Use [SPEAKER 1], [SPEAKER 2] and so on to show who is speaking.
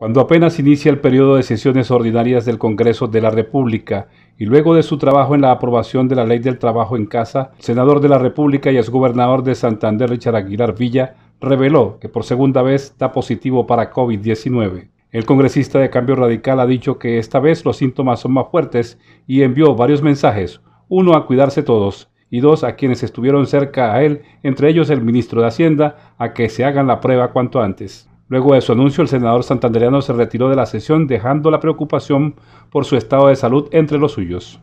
[SPEAKER 1] Cuando apenas inicia el periodo de sesiones ordinarias del Congreso de la República y luego de su trabajo en la aprobación de la Ley del Trabajo en Casa, el senador de la República y exgobernador de Santander Richard Aguilar Villa reveló que por segunda vez está positivo para COVID-19. El congresista de Cambio Radical ha dicho que esta vez los síntomas son más fuertes y envió varios mensajes, uno a cuidarse todos y dos a quienes estuvieron cerca a él, entre ellos el ministro de Hacienda, a que se hagan la prueba cuanto antes. Luego de su anuncio, el senador santandereano se retiró de la sesión dejando la preocupación por su estado de salud entre los suyos.